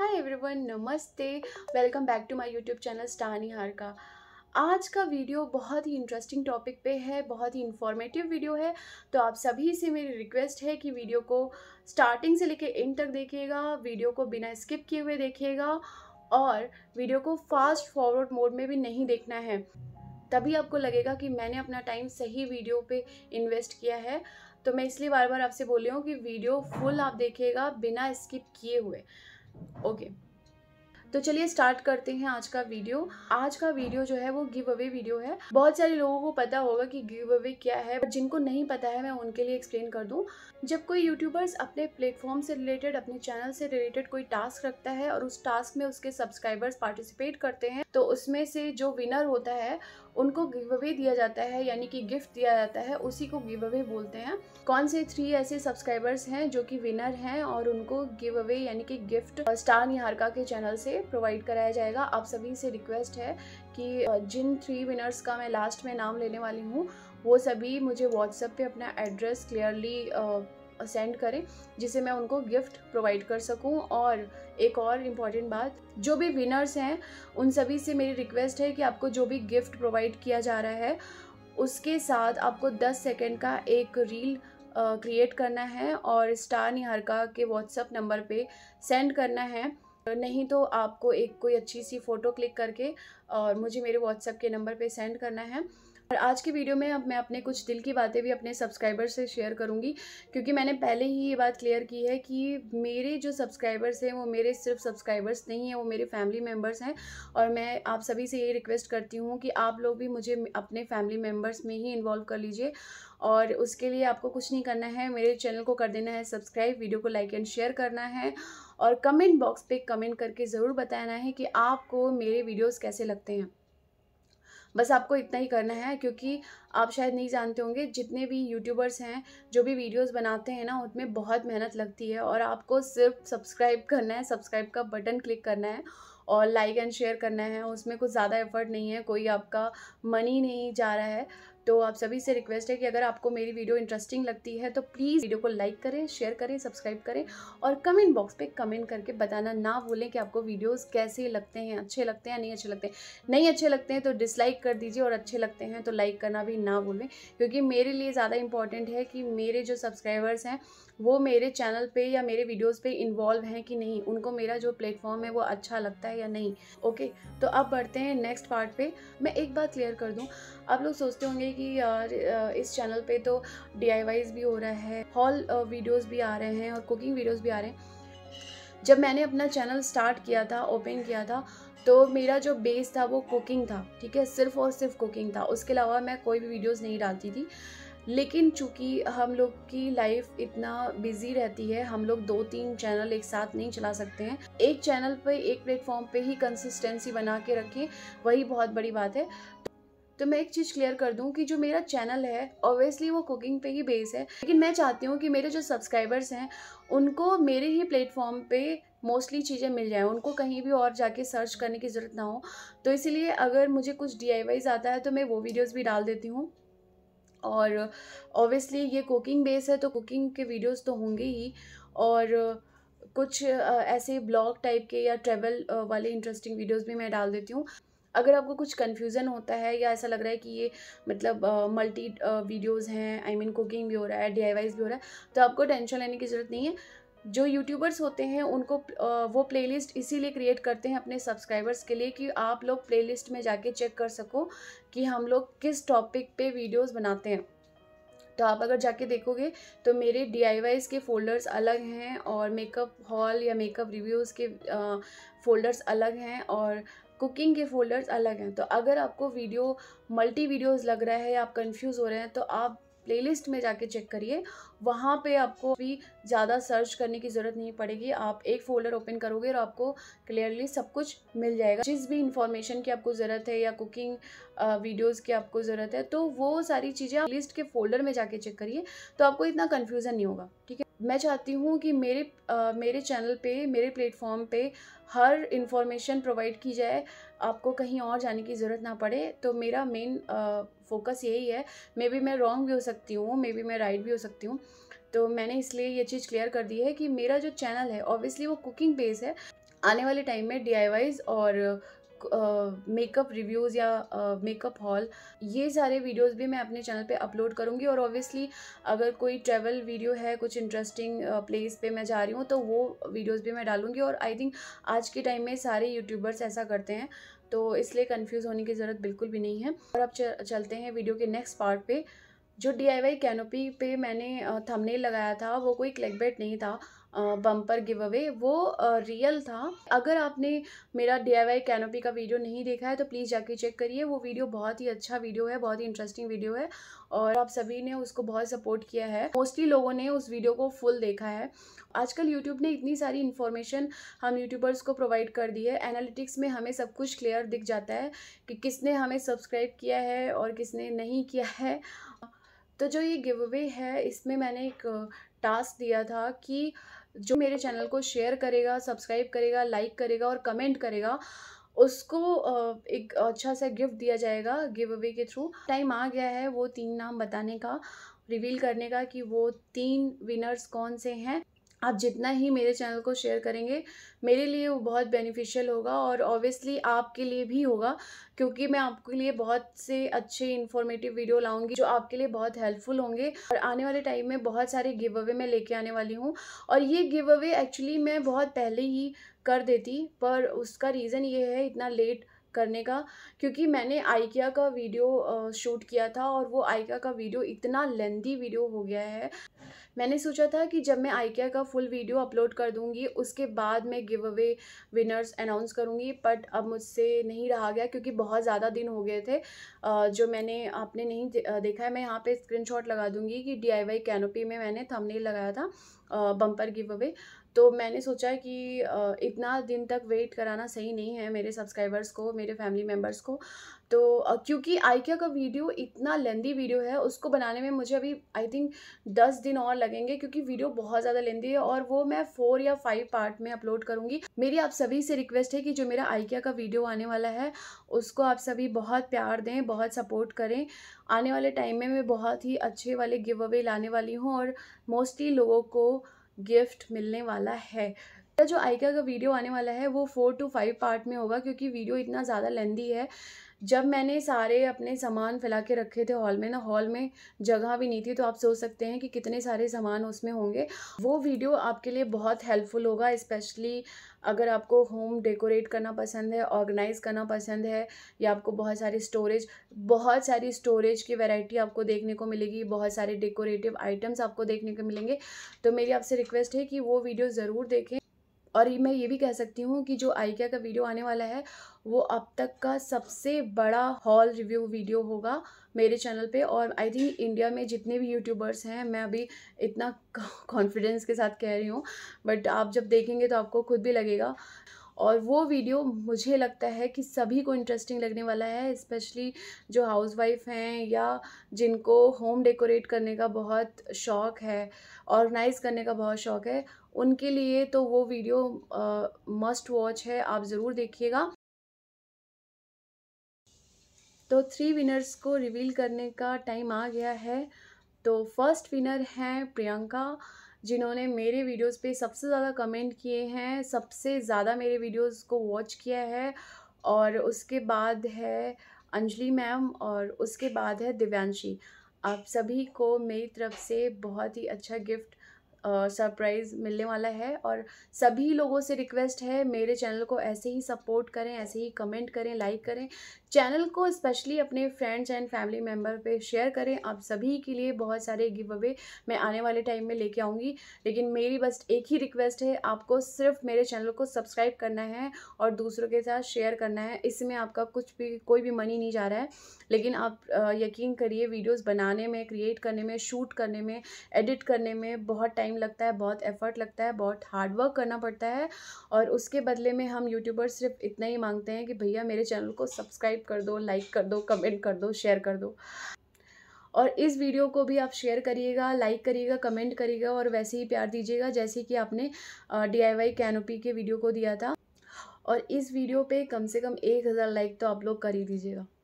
हाय everyone नमस्ते welcome back to my YouTube channel star Nihar का आज का वीडियो बहुत ही इंटरेस्टिंग टॉपिक पे है बहुत ही इन्फॉर्मेटिव वीडियो है तो आप सभी से मेरी रिक्वेस्ट है कि वीडियो को स्टार्टिंग से लेके एंड तक देखिएगा वीडियो को बिना स्किप किए हुए देखिएगा और वीडियो को फास्ट फॉरवर्ड मोड में भी नहीं देखना है तभी आपको लगेगा कि मैंने अपना टाइम सही वीडियो पे इन्वेस्ट किया है तो मैं इसलिए बार बार आपसे बोल रही हूँ कि वीडियो फुल आप देखिएगा बिना स्किप किए हुए ओके तो चलिए स्टार्ट करते हैं आज का वीडियो आज का वीडियो जो है वो गिव अवे वीडियो है बहुत सारे लोगों को पता होगा कि गिव अवे क्या है जिनको नहीं पता है मैं उनके लिए एक्सप्लेन कर दूं जब कोई यूट्यूबर्स अपने प्लेटफॉर्म से रिलेटेड अपने चैनल से रिलेटेड कोई टास्क रखता है और उस टास्क में उसके सब्सक्राइबर्स पार्टिसिपेट करते हैं तो उसमें से जो विनर होता है उनको गिव अवे दिया जाता है यानी कि गिफ्ट दिया जाता है उसी को गिव अवे बोलते हैं कौन से थ्री ऐसे सब्सक्राइबर्स हैं जो कि विनर हैं और उनको गिव अवे यानी कि गिफ्ट स्टार निहारका के चैनल से प्रोवाइड कराया जाएगा आप सभी से रिक्वेस्ट है कि जिन थ्री विनर्स का मैं लास्ट में नाम लेने वाली हूँ वो सभी मुझे व्हाट्सएप पे अपना एड्रेस क्लियरली सेंड करें जिसे मैं उनको गिफ्ट प्रोवाइड कर सकूं और एक और इम्पॉर्टेंट बात जो भी विनर्स हैं उन सभी से मेरी रिक्वेस्ट है कि आपको जो भी गिफ्ट प्रोवाइड किया जा रहा है उसके साथ आपको 10 सेकेंड का एक रील क्रिएट करना है और स्टार निहारका के व्हाट्सअप नंबर पर सेंड करना है नहीं तो आपको एक कोई अच्छी सी फ़ोटो क्लिक करके और मुझे मेरे व्हाट्सएप के नंबर पे सेंड करना है और आज की वीडियो में अब मैं अपने कुछ दिल की बातें भी अपने सब्सक्राइबर से शेयर करूँगी क्योंकि मैंने पहले ही ये बात क्लियर की है कि मेरे जो सब्सक्राइबर्स हैं वो मेरे सिर्फ सब्सक्राइबर्स नहीं हैं वो मेरे फैमिली मेम्बर्स हैं और मैं आप सभी से ये रिक्वेस्ट करती हूँ कि आप लोग भी मुझे अपने फैमिली मेम्बर्स में ही इन्वॉल्व कर लीजिए और उसके लिए आपको कुछ नहीं करना है मेरे चैनल को कर देना है सब्सक्राइब वीडियो को लाइक एंड शेयर करना है और कमेंट बॉक्स पे कमेंट करके ज़रूर बताना है कि आपको मेरे वीडियोस कैसे लगते हैं बस आपको इतना ही करना है क्योंकि आप शायद नहीं जानते होंगे जितने भी यूट्यूबर्स हैं जो भी वीडियोस बनाते हैं ना उसमें बहुत मेहनत लगती है और आपको सिर्फ सब्सक्राइब करना है सब्सक्राइब का बटन क्लिक करना है और लाइक एंड शेयर करना है उसमें कुछ ज़्यादा एफर्ट नहीं है कोई आपका मनी नहीं जा रहा है तो आप सभी से रिक्वेस्ट है कि अगर आपको मेरी वीडियो इंटरेस्टिंग लगती है तो प्लीज़ वीडियो को लाइक करें शेयर करें सब्सक्राइब करें और कमेंट बॉक्स पे कमेंट करके बताना ना भूलें कि आपको वीडियोज़ कैसे लगते हैं अच्छे लगते हैं या नहीं अच्छे लगते नहीं अच्छे लगते हैं तो डिसलाइक कर दीजिए और अच्छे लगते हैं तो लाइक करना भी ना भूलें क्योंकि मेरे लिए ज़्यादा इंपॉर्टेंट है कि मेरे जो सब्सक्राइबर्स हैं वो मेरे चैनल पे या मेरे वीडियोस पे इन्वॉल्व हैं कि नहीं उनको मेरा जो प्लेटफॉर्म है वो अच्छा लगता है या नहीं ओके तो अब बढ़ते हैं नेक्स्ट पार्ट पे मैं एक बात क्लियर कर दूं आप लोग सोचते होंगे कि कि इस चैनल पे तो डी भी हो रहा है हॉल वीडियोस भी आ रहे हैं और कुकिंग वीडियोस भी आ रहे हैं जब मैंने अपना चैनल स्टार्ट किया था ओपन किया था तो मेरा जो बेस था वो कुकिंग था ठीक है सिर्फ और सिर्फ कुकिंग था उसके अलावा मैं कोई भी वीडियोज़ नहीं डालती थी लेकिन चूंकि हम लोग की लाइफ इतना बिजी रहती है हम लोग दो तीन चैनल एक साथ नहीं चला सकते हैं एक चैनल पे एक प्लेटफॉर्म पे ही कंसिस्टेंसी बना के रखें वही बहुत बड़ी बात है तो मैं एक चीज़ क्लियर कर दूँ कि जो मेरा चैनल है ऑब्वियसली वो कुकिंग पे ही बेस है लेकिन मैं चाहती हूँ कि मेरे जो सब्सक्राइबर्स हैं उनको मेरे ही प्लेटफॉर्म पे मोस्टली चीज़ें मिल जाएँ उनको कहीं भी और जाके सर्च करने की ज़रूरत ना हो तो इसीलिए अगर मुझे कुछ डी आता है तो मैं वो वीडियोज़ भी डाल देती हूँ और ऑब्वियसली ये कुकिंग बेस है तो कुकिंग के वीडियोज़ तो होंगे ही और कुछ ऐसे ब्लॉग टाइप के या ट्रैवल वाले इंटरेस्टिंग वीडियोस भी मैं डाल देती हूँ अगर आपको कुछ कन्फ्यूज़न होता है या ऐसा लग रहा है कि ये मतलब मल्टी वीडियोज़ हैं आई मीन कुकिंग भी हो रहा है डी भी हो रहा है तो आपको टेंशन लेने की ज़रूरत नहीं है जो यूट्यूबर्स होते हैं उनको वो प्लेलिस्ट इसीलिए क्रिएट करते हैं अपने सब्सक्राइबर्स के लिए कि आप लोग प्लेलिस्ट में जाके चेक कर सको कि हम लोग किस टॉपिक पे वीडियोस बनाते हैं तो आप अगर जाके देखोगे तो मेरे डी के फ़ोल्डर्स अलग हैं और मेकअप हॉल या मेकअप रिव्यूज़ के फ़ोल्डर्स अलग हैं और कुकिंग के फोल्डर्स अलग हैं तो अगर आपको वीडियो मल्टी वीडियोस लग रहा है या आप कंफ्यूज हो रहे हैं तो आप प्लेलिस्ट में जाके चेक करिए वहाँ पे आपको भी ज़्यादा सर्च करने की ज़रूरत नहीं पड़ेगी आप एक फोल्डर ओपन करोगे और आपको क्लियरली सब कुछ मिल जाएगा जिस भी इंफॉर्मेशन की आपको ज़रूरत है या कुकिंग वीडियोस की आपको ज़रूरत है तो वो सारी चीज़ें आप लिस्ट के फोल्डर में जाके चेक करिए तो आपको इतना कन्फ्यूज़न नहीं होगा ठीक है मैं चाहती हूँ कि मेरे आ, मेरे चैनल पे मेरे प्लेटफॉर्म पे हर इंफॉर्मेशन प्रोवाइड की जाए आपको कहीं और जाने की ज़रूरत ना पड़े तो मेरा मेन फोकस यही है मे बी मैं रॉन्ग भी हो सकती हूँ मे बी मैं राइट भी हो सकती हूँ तो मैंने इसलिए ये चीज़ क्लियर कर दी है कि मेरा जो चैनल है ऑब्वियसली वो कुकिंग बेस है आने वाले टाइम में डी और मेकअप रिव्यूज़ या मेकअप हॉल ये सारे वीडियोस भी मैं अपने चैनल पे अपलोड करूँगी और ऑब्वियसली अगर कोई ट्रैवल वीडियो है कुछ इंटरेस्टिंग प्लेस पे मैं जा रही हूँ तो वो वीडियोस भी मैं डालूँगी और आई थिंक आज के टाइम में सारे यूट्यूबर्स ऐसा करते हैं तो इसलिए कन्फ्यूज़ होने की ज़रूरत बिल्कुल भी नहीं है और अब चलते हैं वीडियो के नेक्स्ट पार्ट पर जो डी आई कैनोपी पे मैंने थमनेल लगाया था वो कोई क्लैकबेट नहीं था बम्पर गिव अवे वो रियल था अगर आपने मेरा डी आई वाई कैनोपी का वीडियो नहीं देखा है तो प्लीज़ जाके चेक करिए वो वीडियो बहुत ही अच्छा वीडियो है बहुत ही इंटरेस्टिंग वीडियो है और आप सभी ने उसको बहुत सपोर्ट किया है मोस्टली लोगों ने उस वीडियो को फुल देखा है आजकल यूट्यूब ने इतनी सारी इन्फॉर्मेशन हम यूट्यूबर्स को प्रोवाइड कर दी है एनालिटिक्स में हमें सब कुछ क्लियर दिख जाता है कि किसने हमें सब्सक्राइब किया है और किसने नहीं किया है तो जो ये गिव अवे है इसमें मैंने एक टास्क दिया था कि जो मेरे चैनल को शेयर करेगा सब्सक्राइब करेगा लाइक करेगा और कमेंट करेगा उसको एक अच्छा सा गिफ्ट दिया जाएगा गिव अवे के थ्रू टाइम आ गया है वो तीन नाम बताने का रिवील करने का कि वो तीन विनर्स कौन से हैं आप जितना ही मेरे चैनल को शेयर करेंगे मेरे लिए वो बहुत बेनिफिशियल होगा और ऑब्वियसली आपके लिए भी होगा क्योंकि मैं आपके लिए बहुत से अच्छे इन्फॉर्मेटिव वीडियो लाऊंगी जो आपके लिए बहुत हेल्पफुल होंगे और आने वाले टाइम में बहुत सारे गिव अवे मैं लेके आने वाली हूँ और ये गिव अवे एक्चुअली मैं बहुत पहले ही कर देती पर उसका रीज़न ये है इतना लेट करने का क्योंकि मैंने आइकिया का वीडियो शूट किया था और वो आइकिया का वीडियो इतना लेंदी वीडियो हो गया है मैंने सोचा था कि जब मैं आइकिया का फुल वीडियो अपलोड कर दूंगी उसके बाद मैं गिव अवे विनर्स अनाउंस करूंगी बट अब मुझसे नहीं रहा गया क्योंकि बहुत ज़्यादा दिन हो गए थे जो मैंने आपने नहीं देखा है मैं यहाँ पर स्क्रीन लगा दूंगी कि डी आई वाई कैनोपी में मैंने थमनेल लगाया था बम्पर गिव अवे तो मैंने सोचा कि इतना दिन तक वेट कराना सही नहीं है मेरे सब्सक्राइबर्स को मेरे फैमिली मेम्बर्स को तो क्योंकि आइकिया का वीडियो इतना लेंदी वीडियो है उसको बनाने में मुझे अभी आई थिंक दस दिन और लगेंगे क्योंकि वीडियो बहुत ज़्यादा लेंदी है और वो मैं फोर या फाइव पार्ट में अपलोड करूँगी मेरी आप सभी से रिक्वेस्ट है कि जो मेरा आइकिया का वीडियो आने वाला है उसको आप सभी बहुत प्यार दें बहुत सपोर्ट करें आने वाले टाइम में मैं बहुत ही अच्छे वाले गिव अवे लाने वाली हूँ और मोस्टली लोगों को गिफ्ट मिलने वाला है जो आइका का वीडियो आने वाला है वो फोर टू फाइव पार्ट में होगा क्योंकि वीडियो इतना ज़्यादा लेंदी है जब मैंने सारे अपने सामान फैला के रखे थे हॉल में ना हॉल में जगह भी नहीं थी तो आप सोच सकते हैं कि कितने सारे सामान उसमें होंगे वो वीडियो आपके लिए बहुत हेल्पफुल होगा स्पेशली अगर आपको होम डेकोरेट करना पसंद है ऑर्गेनाइज़ करना पसंद है या आपको बहुत सारी स्टोरेज बहुत सारी स्टोरेज की वैरायटी आपको देखने को मिलेगी बहुत सारे डेकोरेटिव आइटम्स आपको देखने को मिलेंगे तो मेरी आपसे रिक्वेस्ट है कि वो वीडियो ज़रूर देखें और मैं ये भी कह सकती हूँ कि जो आइकिया का वीडियो आने वाला है वो अब तक का सबसे बड़ा हॉल रिव्यू वीडियो होगा मेरे चैनल पे और आई थिंक इंडिया में जितने भी यूट्यूबर्स हैं मैं अभी इतना कॉन्फिडेंस के साथ कह रही हूँ बट आप जब देखेंगे तो आपको खुद भी लगेगा और वो वीडियो मुझे लगता है कि सभी को इंटरेस्टिंग लगने वाला है स्पेशली जो हाउसवाइफ हैं या जिनको होम डेकोरेट करने का बहुत शौक़ है ऑर्गेनाइज करने का बहुत शौक़ है उनके लिए तो वो वीडियो मस्ट वॉच है आप ज़रूर देखिएगा तो थ्री विनर्स को रिवील करने का टाइम आ गया है तो फर्स्ट विनर हैं प्रियंका जिन्होंने मेरे वीडियोस पे सबसे ज़्यादा कमेंट किए हैं सबसे ज़्यादा मेरे वीडियोस को वॉच किया है और उसके बाद है अंजलि मैम और उसके बाद है दिव्यांशी आप सभी को मेरी तरफ से बहुत ही अच्छा गिफ्ट सरप्राइज़ मिलने वाला है और सभी लोगों से रिक्वेस्ट है मेरे चैनल को ऐसे ही सपोर्ट करें ऐसे ही कमेंट करें लाइक करें चैनल को स्पेशली अपने फ्रेंड्स एंड फैमिली मेम्बर पे शेयर करें आप सभी के लिए बहुत सारे गिव अवे मैं आने वाले टाइम में लेके आऊँगी लेकिन मेरी बस एक ही रिक्वेस्ट है आपको सिर्फ मेरे चैनल को सब्सक्राइब करना है और दूसरों के साथ शेयर करना है इसमें आपका कुछ भी कोई भी मनी नहीं जा रहा है लेकिन आप यकीन करिए वीडियोज़ बनाने में क्रिएट करने में शूट करने में एडिट करने में बहुत टाइम टाइम लगता है बहुत एफर्ट लगता है बहुत हार्डवर्क करना पड़ता है और उसके बदले में हम यूट्यूबर्स सिर्फ इतना ही मांगते हैं कि भैया मेरे चैनल को सब्सक्राइब कर दो लाइक कर दो कमेंट कर दो शेयर कर दो और इस वीडियो को भी आप शेयर करिएगा लाइक करिएगा कमेंट करिएगा और वैसे ही प्यार दीजिएगा जैसे कि आपने डी आई वाई कैनोपी के वीडियो को दिया था और इस वीडियो पे कम से कम एक हज़ार लाइक तो आप लोग कर ही दीजिएगा